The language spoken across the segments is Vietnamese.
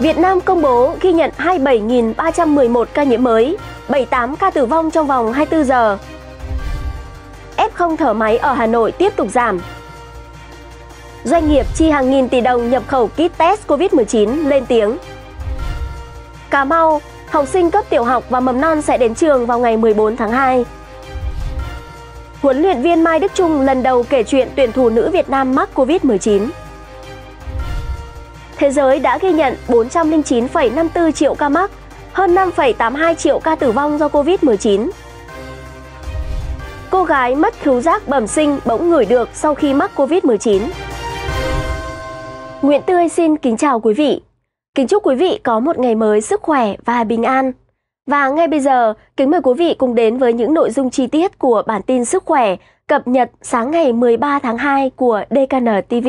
Việt Nam công bố ghi nhận 27.311 ca nhiễm mới, 78 ca tử vong trong vòng 24 giờ. F0 thở máy ở Hà Nội tiếp tục giảm. Doanh nghiệp chi hàng nghìn tỷ đồng nhập khẩu kit test COVID-19 lên tiếng. Cà Mau, học sinh cấp tiểu học và mầm non sẽ đến trường vào ngày 14 tháng 2. Huấn luyện viên Mai Đức Trung lần đầu kể chuyện tuyển thủ nữ Việt Nam mắc COVID-19 thế giới đã ghi nhận 409,54 triệu ca mắc, hơn 5,82 triệu ca tử vong do Covid-19. Cô gái mất khứu giác bẩm sinh bỗng ngửi được sau khi mắc Covid-19. Nguyễn Tươi xin kính chào quý vị. Kính chúc quý vị có một ngày mới sức khỏe và bình an. Và ngay bây giờ, kính mời quý vị cùng đến với những nội dung chi tiết của bản tin sức khỏe cập nhật sáng ngày 13 tháng 2 của DKN TV.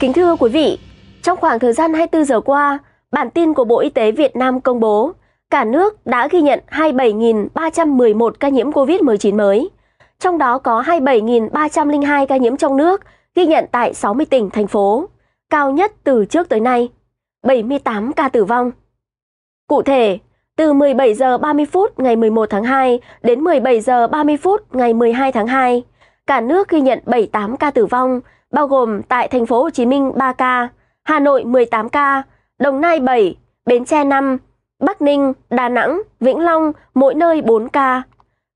Kính thưa quý vị, trong khoảng thời gian 24 giờ qua, bản tin của Bộ Y tế Việt Nam công bố cả nước đã ghi nhận 27.311 ca nhiễm COVID-19 mới. Trong đó có 27.302 ca nhiễm trong nước ghi nhận tại 60 tỉnh, thành phố, cao nhất từ trước tới nay, 78 ca tử vong. Cụ thể, từ 17 giờ 30 phút ngày 11 tháng 2 đến 17 giờ 30 phút ngày 12 tháng 2, cả nước ghi nhận 78 ca tử vong bao gồm tại thành phố Hồ Chí Minh 3 ca, Hà Nội 18 ca, Đồng Nai 7, Bến Tre 5, Bắc Ninh, Đà Nẵng, Vĩnh Long mỗi nơi 4 ca,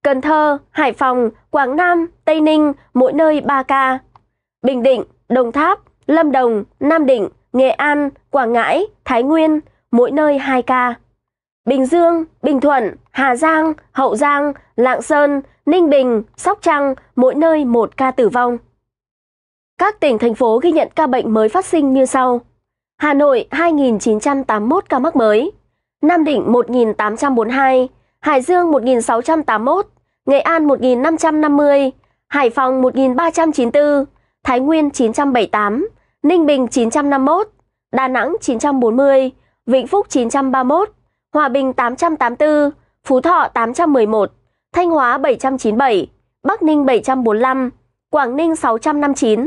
Cần Thơ, Hải Phòng, Quảng Nam, Tây Ninh mỗi nơi 3 ca, Bình Định, Đồng Tháp, Lâm Đồng, Nam Định, Nghệ An, Quảng Ngãi, Thái Nguyên mỗi nơi 2 ca. Bình Dương, Bình Thuận, Hà Giang, Hậu Giang, Lạng Sơn, Ninh Bình, Sóc Trăng mỗi nơi 1 ca tử vong. Các tỉnh, thành phố ghi nhận ca bệnh mới phát sinh như sau. Hà Nội 2.981 ca mắc mới, Nam Định 1.842, Hải Dương 1.681, Nghệ An 1.550, Hải Phòng 1.394, Thái Nguyên 978, Ninh Bình 951, Đà Nẵng 940, Vĩnh Phúc 931, Hòa Bình 884, Phú Thọ 811, Thanh Hóa 797, Bắc Ninh 745, Quảng Ninh 659,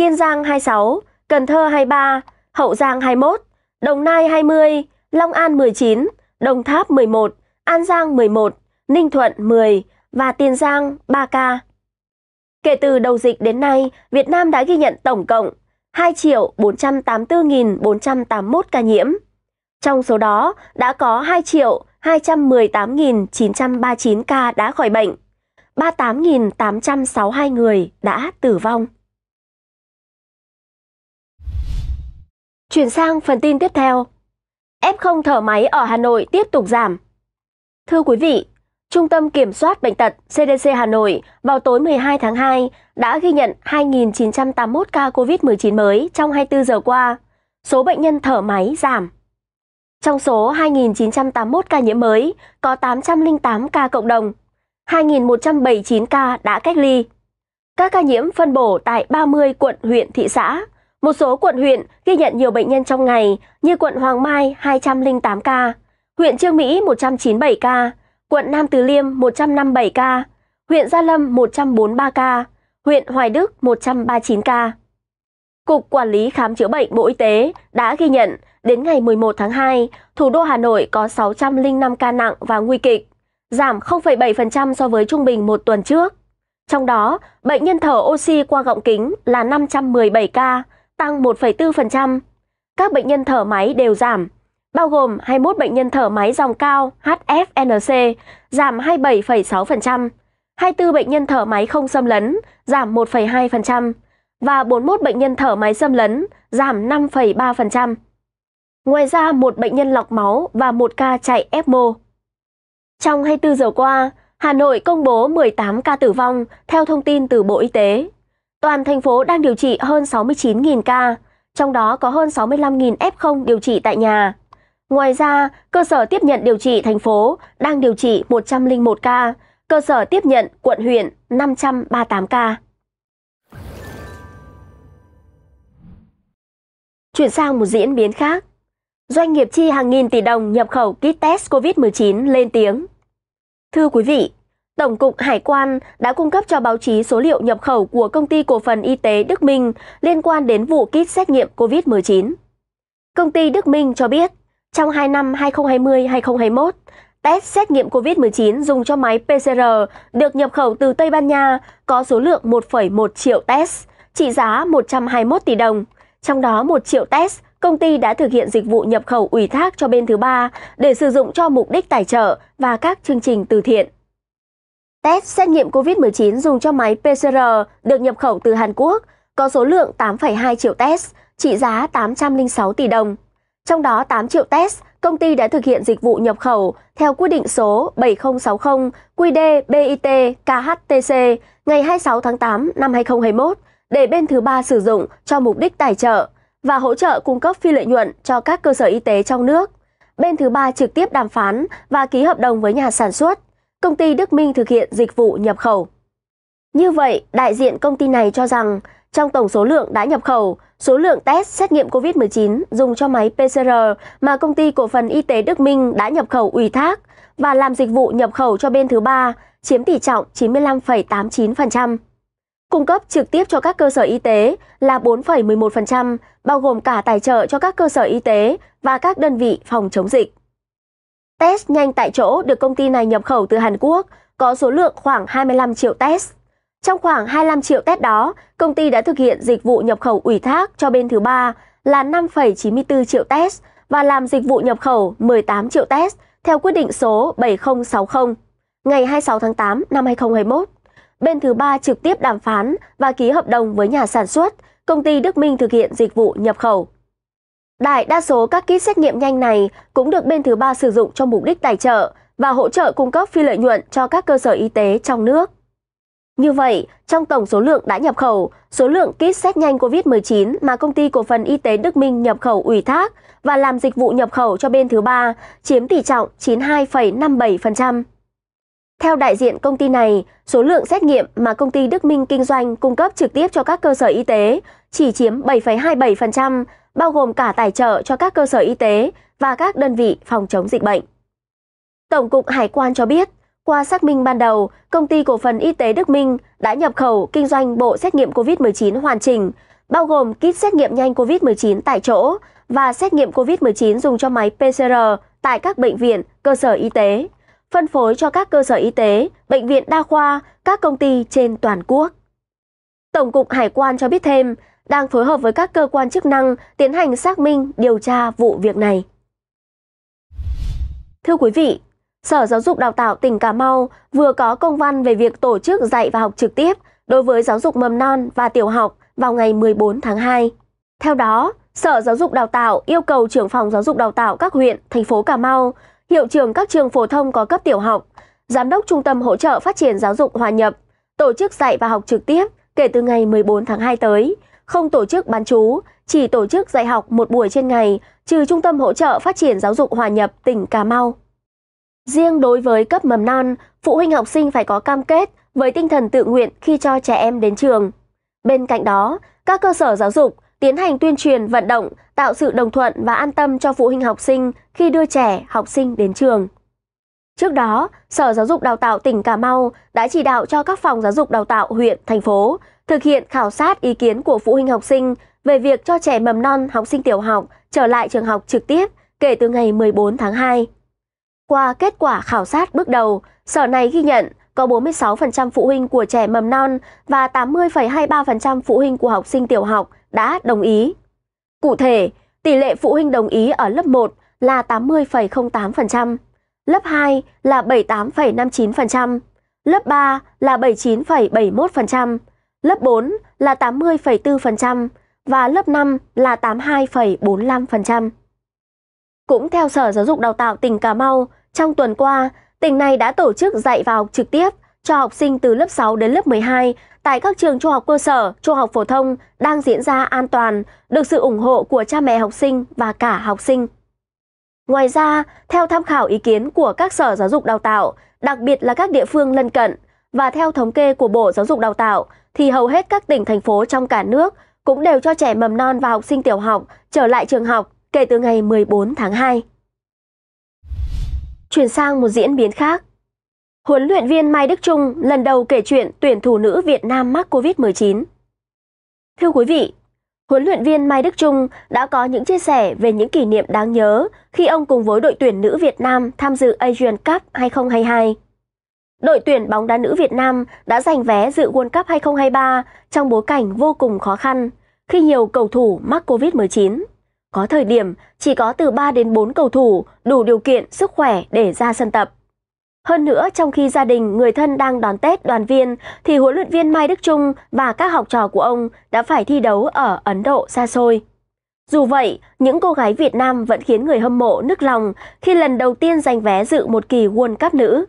Kiên Giang 26, Cần Thơ 23, Hậu Giang 21, Đồng Nai 20, Long An 19, Đồng Tháp 11, An Giang 11, Ninh Thuận 10 và Tiền Giang 3 ca. Kể từ đầu dịch đến nay, Việt Nam đã ghi nhận tổng cộng 2.484.481 ca nhiễm. Trong số đó đã có 2.218.939 ca đã khỏi bệnh, 38.862 người đã tử vong. Chuyển sang phần tin tiếp theo. F0 thở máy ở Hà Nội tiếp tục giảm. Thưa quý vị, Trung tâm Kiểm soát Bệnh tật CDC Hà Nội vào tối 12 tháng 2 đã ghi nhận 2.981 ca COVID-19 mới trong 24 giờ qua. Số bệnh nhân thở máy giảm. Trong số 2.981 ca nhiễm mới, có 808 ca cộng đồng, 2.179 ca đã cách ly. Các ca nhiễm phân bổ tại 30 quận, huyện, thị xã, một số quận huyện ghi nhận nhiều bệnh nhân trong ngày như quận Hoàng Mai 208 ca, huyện Trương Mỹ 197 ca, quận Nam Từ Liêm 157 ca, huyện Gia Lâm 143 ca, huyện Hoài Đức 139 ca. Cục Quản lý Khám chữa bệnh Bộ Y tế đã ghi nhận đến ngày 11 tháng 2, thủ đô Hà Nội có 605 ca nặng và nguy kịch, giảm 0,7% so với trung bình một tuần trước. Trong đó, bệnh nhân thở oxy qua gọng kính là 517 ca, tăng 1,4%. Các bệnh nhân thở máy đều giảm, bao gồm 21 bệnh nhân thở máy dòng cao HFNC giảm 27,6%, 24 bệnh nhân thở máy không xâm lấn giảm 1,2% và 41 bệnh nhân thở máy xâm lấn giảm 5,3%. Ngoài ra, một bệnh nhân lọc máu và một ca chạy ECMO. Trong 24 giờ qua, Hà Nội công bố 18 ca tử vong theo thông tin từ Bộ Y tế. Toàn thành phố đang điều trị hơn 69.000 ca, trong đó có hơn 65.000 F0 điều trị tại nhà. Ngoài ra, cơ sở tiếp nhận điều trị thành phố đang điều trị 101 ca, cơ sở tiếp nhận quận huyện 538 ca. Chuyển sang một diễn biến khác. Doanh nghiệp chi hàng nghìn tỷ đồng nhập khẩu kit test COVID-19 lên tiếng. Thưa quý vị, Tổng cục Hải quan đã cung cấp cho báo chí số liệu nhập khẩu của công ty cổ phần y tế Đức Minh liên quan đến vụ kit xét nghiệm COVID-19. Công ty Đức Minh cho biết, trong 2 năm 2020-2021, test xét nghiệm COVID-19 dùng cho máy PCR được nhập khẩu từ Tây Ban Nha có số lượng 1,1 triệu test, trị giá 121 tỷ đồng. Trong đó 1 triệu test, công ty đã thực hiện dịch vụ nhập khẩu ủy thác cho bên thứ ba để sử dụng cho mục đích tài trợ và các chương trình từ thiện. Test xét nghiệm COVID-19 dùng cho máy PCR được nhập khẩu từ Hàn Quốc có số lượng 8,2 triệu test, trị giá 806 tỷ đồng. Trong đó 8 triệu test, công ty đã thực hiện dịch vụ nhập khẩu theo quyết định số 7060 QD BIT KHTC ngày 26 tháng 8 năm 2021 để bên thứ ba sử dụng cho mục đích tài trợ và hỗ trợ cung cấp phi lợi nhuận cho các cơ sở y tế trong nước. Bên thứ ba trực tiếp đàm phán và ký hợp đồng với nhà sản xuất công ty Đức Minh thực hiện dịch vụ nhập khẩu. Như vậy, đại diện công ty này cho rằng trong tổng số lượng đã nhập khẩu, số lượng test xét nghiệm COVID-19 dùng cho máy PCR mà công ty cổ phần y tế Đức Minh đã nhập khẩu ủy thác và làm dịch vụ nhập khẩu cho bên thứ ba chiếm tỷ trọng 95,89%. Cung cấp trực tiếp cho các cơ sở y tế là 4,11%, bao gồm cả tài trợ cho các cơ sở y tế và các đơn vị phòng chống dịch. Test nhanh tại chỗ được công ty này nhập khẩu từ Hàn Quốc, có số lượng khoảng 25 triệu test. Trong khoảng 25 triệu test đó, công ty đã thực hiện dịch vụ nhập khẩu ủy thác cho bên thứ ba là 5,94 triệu test và làm dịch vụ nhập khẩu 18 triệu test theo quyết định số 7060 ngày 26 tháng 8 năm 2021. Bên thứ ba trực tiếp đàm phán và ký hợp đồng với nhà sản xuất, công ty Đức Minh thực hiện dịch vụ nhập khẩu. Đại đa số các kit xét nghiệm nhanh này cũng được bên thứ ba sử dụng cho mục đích tài trợ và hỗ trợ cung cấp phi lợi nhuận cho các cơ sở y tế trong nước. Như vậy, trong tổng số lượng đã nhập khẩu, số lượng kit xét nhanh COVID-19 mà công ty cổ phần y tế Đức Minh nhập khẩu ủy thác và làm dịch vụ nhập khẩu cho bên thứ ba chiếm tỷ trọng 92,57%. Theo đại diện công ty này, số lượng xét nghiệm mà công ty Đức Minh kinh doanh cung cấp trực tiếp cho các cơ sở y tế chỉ chiếm 7,27%, bao gồm cả tài trợ cho các cơ sở y tế và các đơn vị phòng chống dịch bệnh. Tổng cục Hải quan cho biết, qua xác minh ban đầu, công ty cổ phần y tế Đức Minh đã nhập khẩu kinh doanh bộ xét nghiệm COVID-19 hoàn chỉnh, bao gồm kit xét nghiệm nhanh COVID-19 tại chỗ và xét nghiệm COVID-19 dùng cho máy PCR tại các bệnh viện, cơ sở y tế, phân phối cho các cơ sở y tế, bệnh viện đa khoa, các công ty trên toàn quốc. Tổng cục Hải quan cho biết thêm, đang phối hợp với các cơ quan chức năng tiến hành xác minh điều tra vụ việc này. Thưa quý vị, Sở Giáo dục Đào tạo tỉnh Cà Mau vừa có công văn về việc tổ chức dạy và học trực tiếp đối với giáo dục mầm non và tiểu học vào ngày 14 tháng 2. Theo đó, Sở Giáo dục Đào tạo yêu cầu trưởng phòng giáo dục đào tạo các huyện, thành phố Cà Mau, hiệu trưởng các trường phổ thông có cấp tiểu học, giám đốc Trung tâm Hỗ trợ Phát triển Giáo dục Hòa nhập, tổ chức dạy và học trực tiếp kể từ ngày 14 tháng 2 tới – không tổ chức bán chú, chỉ tổ chức dạy học một buổi trên ngày, trừ Trung tâm Hỗ trợ Phát triển Giáo dục Hòa nhập tỉnh Cà Mau. Riêng đối với cấp mầm non, phụ huynh học sinh phải có cam kết với tinh thần tự nguyện khi cho trẻ em đến trường. Bên cạnh đó, các cơ sở giáo dục tiến hành tuyên truyền vận động, tạo sự đồng thuận và an tâm cho phụ huynh học sinh khi đưa trẻ, học sinh đến trường. Trước đó, Sở Giáo dục Đào tạo tỉnh Cà Mau đã chỉ đạo cho các phòng giáo dục đào tạo huyện, thành phố thực hiện khảo sát ý kiến của phụ huynh học sinh về việc cho trẻ mầm non học sinh tiểu học trở lại trường học trực tiếp kể từ ngày 14 tháng 2. Qua kết quả khảo sát bước đầu, sở này ghi nhận có 46% phụ huynh của trẻ mầm non và 80,23% phụ huynh của học sinh tiểu học đã đồng ý. Cụ thể, tỷ lệ phụ huynh đồng ý ở lớp 1 là 80,08%, lớp 2 là 78,59%, lớp 3 là 79,71%, lớp 4 là 80,4% và lớp 5 là 82,45%. Cũng theo Sở Giáo dục Đào tạo tỉnh Cà Mau, trong tuần qua, tỉnh này đã tổ chức dạy và học trực tiếp cho học sinh từ lớp 6 đến lớp 12 tại các trường trung học cơ sở, trung học phổ thông đang diễn ra an toàn, được sự ủng hộ của cha mẹ học sinh và cả học sinh. Ngoài ra, theo tham khảo ý kiến của các sở giáo dục đào tạo, đặc biệt là các địa phương lân cận, và theo thống kê của Bộ Giáo dục Đào tạo, thì hầu hết các tỉnh thành phố trong cả nước cũng đều cho trẻ mầm non và học sinh tiểu học trở lại trường học kể từ ngày 14 tháng 2. Chuyển sang một diễn biến khác. Huấn luyện viên Mai Đức Trung lần đầu kể chuyện tuyển thủ nữ Việt Nam mắc COVID-19. Thưa quý vị, huấn luyện viên Mai Đức Trung đã có những chia sẻ về những kỷ niệm đáng nhớ khi ông cùng với đội tuyển nữ Việt Nam tham dự Asian Cup 2022. Đội tuyển bóng đá nữ Việt Nam đã giành vé dự World Cup 2023 trong bối cảnh vô cùng khó khăn khi nhiều cầu thủ mắc Covid-19. Có thời điểm chỉ có từ 3 đến 4 cầu thủ đủ điều kiện sức khỏe để ra sân tập. Hơn nữa, trong khi gia đình, người thân đang đón Tết đoàn viên, thì huấn luyện viên Mai Đức Trung và các học trò của ông đã phải thi đấu ở Ấn Độ xa xôi. Dù vậy, những cô gái Việt Nam vẫn khiến người hâm mộ nức lòng khi lần đầu tiên giành vé dự một kỳ World Cup nữ.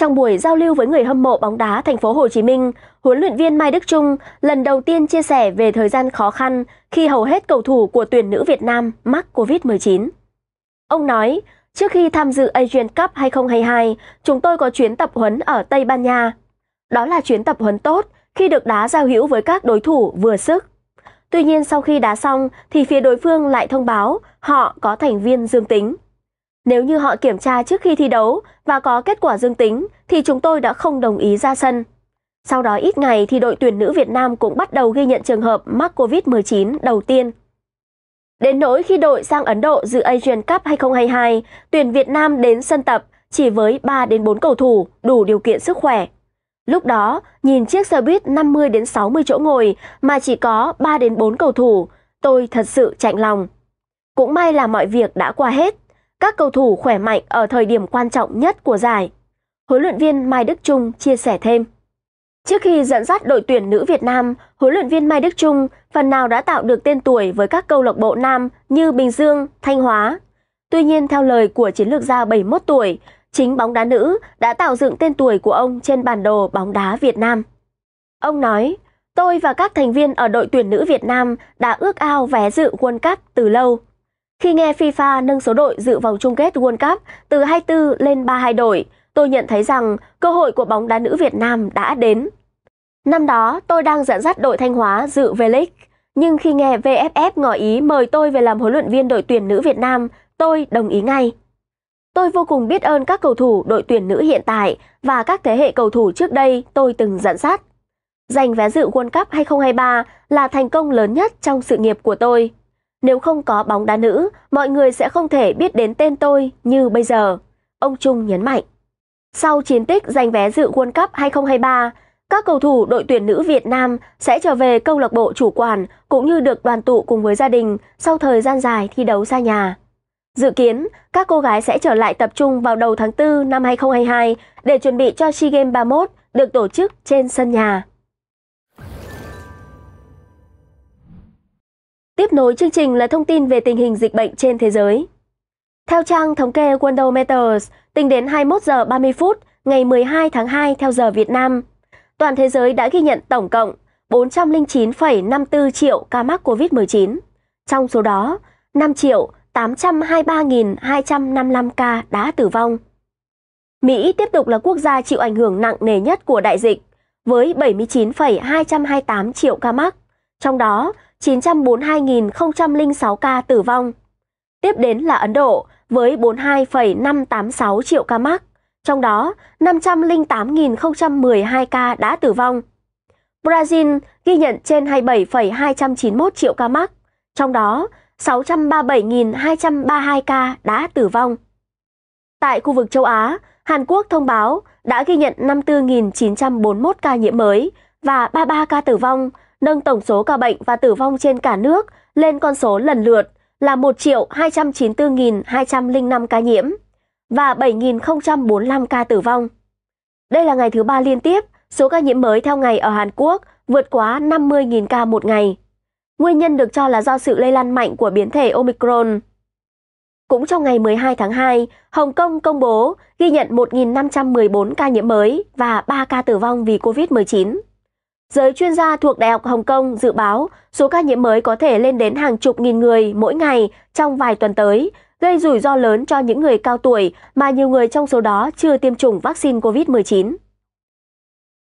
Trong buổi giao lưu với người hâm mộ bóng đá thành phố Hồ Chí Minh, huấn luyện viên Mai Đức Trung lần đầu tiên chia sẻ về thời gian khó khăn khi hầu hết cầu thủ của tuyển nữ Việt Nam mắc Covid-19. Ông nói, trước khi tham dự Asian Cup 2022, chúng tôi có chuyến tập huấn ở Tây Ban Nha. Đó là chuyến tập huấn tốt khi được đá giao hữu với các đối thủ vừa sức. Tuy nhiên sau khi đá xong thì phía đối phương lại thông báo họ có thành viên dương tính. Nếu như họ kiểm tra trước khi thi đấu và có kết quả dương tính thì chúng tôi đã không đồng ý ra sân. Sau đó ít ngày thì đội tuyển nữ Việt Nam cũng bắt đầu ghi nhận trường hợp mắc COVID-19 đầu tiên. Đến nỗi khi đội sang Ấn Độ dự Asian Cup 2022, tuyển Việt Nam đến sân tập chỉ với 3 đến 4 cầu thủ đủ điều kiện sức khỏe. Lúc đó, nhìn chiếc xe buýt 50 đến 60 chỗ ngồi mà chỉ có 3 đến 4 cầu thủ, tôi thật sự chạnh lòng. Cũng may là mọi việc đã qua hết các cầu thủ khỏe mạnh ở thời điểm quan trọng nhất của giải. Huấn luyện viên Mai Đức Trung chia sẻ thêm. Trước khi dẫn dắt đội tuyển nữ Việt Nam, huấn luyện viên Mai Đức Trung phần nào đã tạo được tên tuổi với các câu lạc bộ nam như Bình Dương, Thanh Hóa. Tuy nhiên theo lời của chiến lược gia 71 tuổi, chính bóng đá nữ đã tạo dựng tên tuổi của ông trên bản đồ bóng đá Việt Nam. Ông nói, tôi và các thành viên ở đội tuyển nữ Việt Nam đã ước ao vé dự World Cup từ lâu. Khi nghe FIFA nâng số đội dự vòng chung kết World Cup từ 24 lên 32 đội, tôi nhận thấy rằng cơ hội của bóng đá nữ Việt Nam đã đến. Năm đó, tôi đang dẫn dắt đội Thanh Hóa dự V-League, nhưng khi nghe VFF ngỏ ý mời tôi về làm huấn luyện viên đội tuyển nữ Việt Nam, tôi đồng ý ngay. Tôi vô cùng biết ơn các cầu thủ đội tuyển nữ hiện tại và các thế hệ cầu thủ trước đây tôi từng dẫn dắt. Giành vé dự World Cup 2023 là thành công lớn nhất trong sự nghiệp của tôi. Nếu không có bóng đá nữ, mọi người sẽ không thể biết đến tên tôi như bây giờ. Ông Trung nhấn mạnh. Sau chiến tích giành vé dự World Cup 2023, các cầu thủ đội tuyển nữ Việt Nam sẽ trở về câu lạc bộ chủ quản cũng như được đoàn tụ cùng với gia đình sau thời gian dài thi đấu xa nhà. Dự kiến, các cô gái sẽ trở lại tập trung vào đầu tháng 4 năm 2022 để chuẩn bị cho SEA Games 31 được tổ chức trên sân nhà. Tiếp nối chương trình là thông tin về tình hình dịch bệnh trên thế giới. Theo trang thống kê Worldometers, tính đến 21 giờ 30 phút ngày 12 tháng 2 theo giờ Việt Nam, toàn thế giới đã ghi nhận tổng cộng 409,54 triệu ca mắc COVID-19. Trong số đó, 5 triệu 823.255 ca đã tử vong. Mỹ tiếp tục là quốc gia chịu ảnh hưởng nặng nề nhất của đại dịch, với 79,228 triệu ca mắc, trong đó 942.006 ca tử vong. Tiếp đến là Ấn Độ với 42,586 triệu ca mắc, trong đó 508.012 ca đã tử vong. Brazil ghi nhận trên 27,291 triệu ca mắc, trong đó 637.232 ca đã tử vong. Tại khu vực châu Á, Hàn Quốc thông báo đã ghi nhận 54.941 ca nhiễm mới và 33 ca tử vong, nâng tổng số ca bệnh và tử vong trên cả nước lên con số lần lượt là 1 294.205 ca nhiễm và 7.045 ca tử vong. Đây là ngày thứ ba liên tiếp, số ca nhiễm mới theo ngày ở Hàn Quốc vượt quá 50.000 ca một ngày. Nguyên nhân được cho là do sự lây lan mạnh của biến thể Omicron. Cũng trong ngày 12 tháng 2, Hồng Kông công bố ghi nhận 1.514 ca nhiễm mới và 3 ca tử vong vì COVID-19. Giới chuyên gia thuộc Đại học Hồng Kông dự báo số ca nhiễm mới có thể lên đến hàng chục nghìn người mỗi ngày trong vài tuần tới, gây rủi ro lớn cho những người cao tuổi mà nhiều người trong số đó chưa tiêm chủng vaccine COVID-19.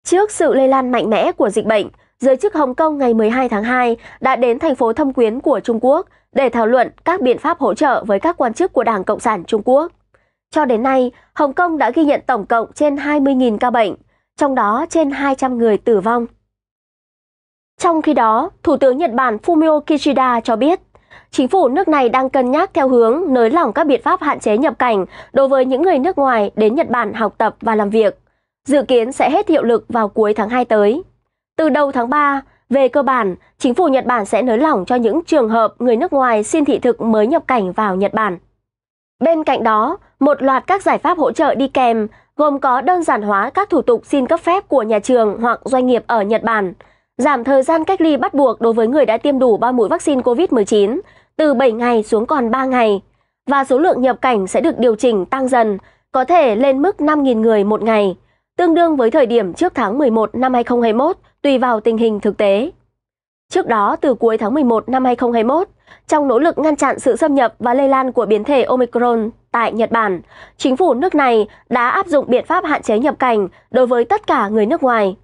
Trước sự lây lan mạnh mẽ của dịch bệnh, giới chức Hồng Kông ngày 12 tháng 2 đã đến thành phố Thâm Quyến của Trung Quốc để thảo luận các biện pháp hỗ trợ với các quan chức của Đảng Cộng sản Trung Quốc. Cho đến nay, Hồng Kông đã ghi nhận tổng cộng trên 20.000 ca bệnh, trong đó trên 200 người tử vong. Trong khi đó, Thủ tướng Nhật Bản Fumio Kishida cho biết, chính phủ nước này đang cân nhắc theo hướng nới lỏng các biện pháp hạn chế nhập cảnh đối với những người nước ngoài đến Nhật Bản học tập và làm việc, dự kiến sẽ hết hiệu lực vào cuối tháng 2 tới. Từ đầu tháng 3, về cơ bản, chính phủ Nhật Bản sẽ nới lỏng cho những trường hợp người nước ngoài xin thị thực mới nhập cảnh vào Nhật Bản. Bên cạnh đó, một loạt các giải pháp hỗ trợ đi kèm gồm có đơn giản hóa các thủ tục xin cấp phép của nhà trường hoặc doanh nghiệp ở Nhật Bản – giảm thời gian cách ly bắt buộc đối với người đã tiêm đủ 3 mũi vaccine COVID-19 từ 7 ngày xuống còn 3 ngày và số lượng nhập cảnh sẽ được điều chỉnh tăng dần, có thể lên mức 5.000 người một ngày, tương đương với thời điểm trước tháng 11 năm 2021 tùy vào tình hình thực tế. Trước đó, từ cuối tháng 11 năm 2021, trong nỗ lực ngăn chặn sự xâm nhập và lây lan của biến thể Omicron tại Nhật Bản, chính phủ nước này đã áp dụng biện pháp hạn chế nhập cảnh đối với tất cả người nước ngoài.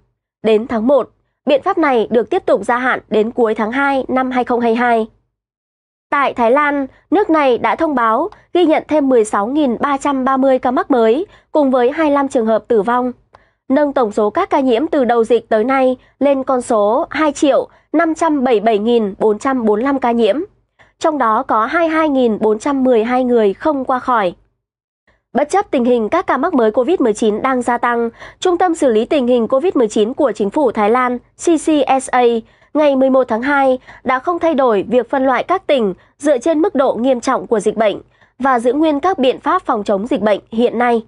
Đến tháng 1, Biện pháp này được tiếp tục gia hạn đến cuối tháng 2 năm 2022. Tại Thái Lan, nước này đã thông báo ghi nhận thêm 16.330 ca mắc mới cùng với 25 trường hợp tử vong, nâng tổng số các ca nhiễm từ đầu dịch tới nay lên con số 2 577.445 ca nhiễm. Trong đó có 22.412 người không qua khỏi. Bất chấp tình hình các ca mắc mới COVID-19 đang gia tăng, Trung tâm xử lý tình hình COVID-19 của chính phủ Thái Lan CCSA ngày 11 tháng 2 đã không thay đổi việc phân loại các tỉnh dựa trên mức độ nghiêm trọng của dịch bệnh và giữ nguyên các biện pháp phòng chống dịch bệnh hiện nay.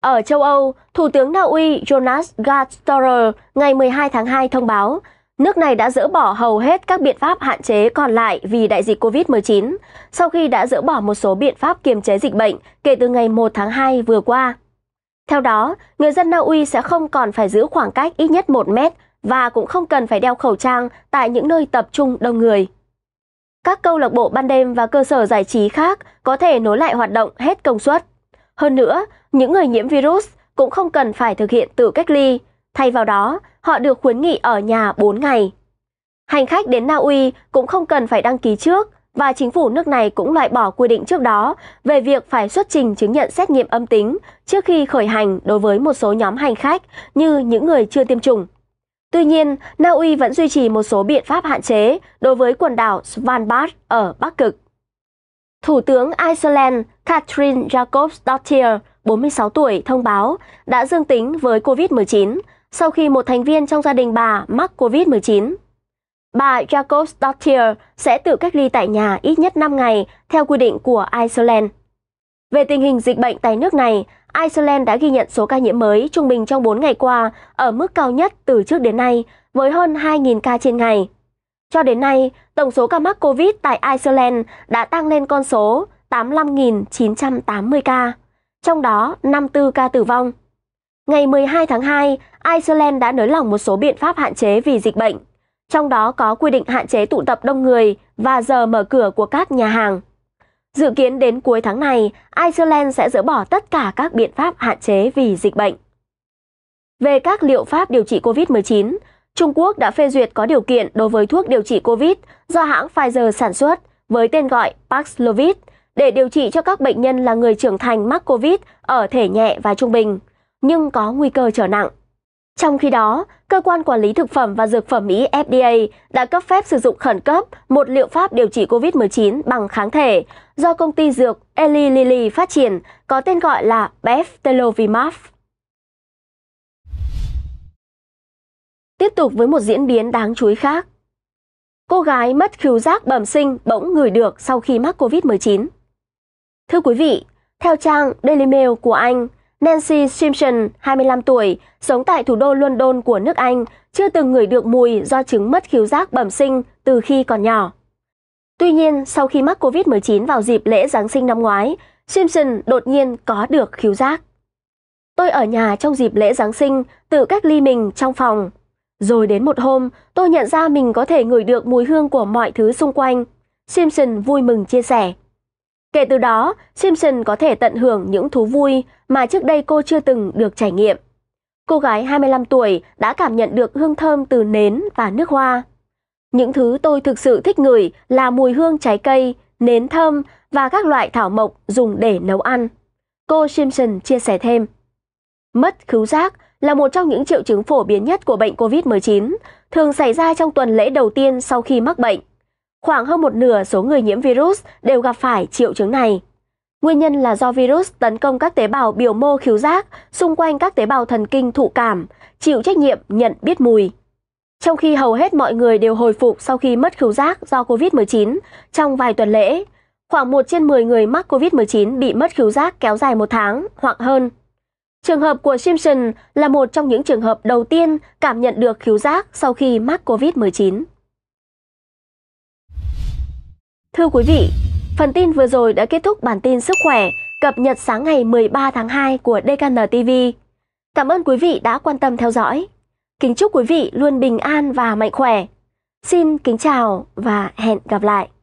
Ở châu Âu, Thủ tướng Na Uy Jonas Gahr Storer ngày 12 tháng 2 thông báo Nước này đã dỡ bỏ hầu hết các biện pháp hạn chế còn lại vì đại dịch COVID-19, sau khi đã dỡ bỏ một số biện pháp kiềm chế dịch bệnh kể từ ngày 1 tháng 2 vừa qua. Theo đó, người dân Na Uy sẽ không còn phải giữ khoảng cách ít nhất 1 mét và cũng không cần phải đeo khẩu trang tại những nơi tập trung đông người. Các câu lạc bộ ban đêm và cơ sở giải trí khác có thể nối lại hoạt động hết công suất. Hơn nữa, những người nhiễm virus cũng không cần phải thực hiện tự cách ly. Thay vào đó, họ được khuyến nghị ở nhà 4 ngày. Hành khách đến Na Uy cũng không cần phải đăng ký trước và chính phủ nước này cũng loại bỏ quy định trước đó về việc phải xuất trình chứng nhận xét nghiệm âm tính trước khi khởi hành đối với một số nhóm hành khách như những người chưa tiêm chủng. Tuy nhiên, Na Uy vẫn duy trì một số biện pháp hạn chế đối với quần đảo Svalbard ở Bắc Cực. Thủ tướng Iceland Katrin Jakobsdottir, 46 tuổi, thông báo đã dương tính với COVID-19 sau khi một thành viên trong gia đình bà mắc COVID-19. Bà Jacobs Dottier sẽ tự cách ly tại nhà ít nhất 5 ngày theo quy định của Iceland. Về tình hình dịch bệnh tại nước này, Iceland đã ghi nhận số ca nhiễm mới trung bình trong 4 ngày qua ở mức cao nhất từ trước đến nay với hơn 2.000 ca trên ngày. Cho đến nay, tổng số ca mắc COVID tại Iceland đã tăng lên con số 85.980 ca, trong đó 54 ca tử vong. Ngày 12 tháng 2, Iceland đã nới lỏng một số biện pháp hạn chế vì dịch bệnh, trong đó có quy định hạn chế tụ tập đông người và giờ mở cửa của các nhà hàng. Dự kiến đến cuối tháng này, Iceland sẽ dỡ bỏ tất cả các biện pháp hạn chế vì dịch bệnh. Về các liệu pháp điều trị COVID-19, Trung Quốc đã phê duyệt có điều kiện đối với thuốc điều trị COVID do hãng Pfizer sản xuất với tên gọi Paxlovid để điều trị cho các bệnh nhân là người trưởng thành mắc COVID ở thể nhẹ và trung bình nhưng có nguy cơ trở nặng. Trong khi đó, cơ quan quản lý thực phẩm và dược phẩm Mỹ FDA đã cấp phép sử dụng khẩn cấp một liệu pháp điều trị COVID-19 bằng kháng thể do công ty dược Eli Lilly phát triển có tên gọi là Beftelovimab. Tiếp tục với một diễn biến đáng chú ý khác. Cô gái mất khứu giác bẩm sinh bỗng ngửi được sau khi mắc COVID-19. Thưa quý vị, theo trang Daily Mail của Anh, Nancy Simpson, 25 tuổi, sống tại thủ đô London của nước Anh, chưa từng ngửi được mùi do chứng mất khiếu giác bẩm sinh từ khi còn nhỏ. Tuy nhiên, sau khi mắc COVID-19 vào dịp lễ Giáng sinh năm ngoái, Simpson đột nhiên có được khiếu giác. Tôi ở nhà trong dịp lễ Giáng sinh, tự cách ly mình trong phòng. Rồi đến một hôm, tôi nhận ra mình có thể ngửi được mùi hương của mọi thứ xung quanh. Simpson vui mừng chia sẻ. Kể từ đó, Simpson có thể tận hưởng những thú vui mà trước đây cô chưa từng được trải nghiệm. Cô gái 25 tuổi đã cảm nhận được hương thơm từ nến và nước hoa. Những thứ tôi thực sự thích ngửi là mùi hương trái cây, nến thơm và các loại thảo mộc dùng để nấu ăn. Cô Simpson chia sẻ thêm. Mất khứu giác là một trong những triệu chứng phổ biến nhất của bệnh COVID-19, thường xảy ra trong tuần lễ đầu tiên sau khi mắc bệnh. Khoảng hơn một nửa số người nhiễm virus đều gặp phải triệu chứng này. Nguyên nhân là do virus tấn công các tế bào biểu mô khiếu giác xung quanh các tế bào thần kinh thụ cảm, chịu trách nhiệm nhận biết mùi. Trong khi hầu hết mọi người đều hồi phục sau khi mất khiếu giác do COVID-19 trong vài tuần lễ, khoảng 1 trên 10 người mắc COVID-19 bị mất khiếu giác kéo dài một tháng hoặc hơn. Trường hợp của Simpson là một trong những trường hợp đầu tiên cảm nhận được khiếu giác sau khi mắc COVID-19. Thưa quý vị, phần tin vừa rồi đã kết thúc bản tin sức khỏe cập nhật sáng ngày 13 tháng 2 của DKN TV. Cảm ơn quý vị đã quan tâm theo dõi. Kính chúc quý vị luôn bình an và mạnh khỏe. Xin kính chào và hẹn gặp lại.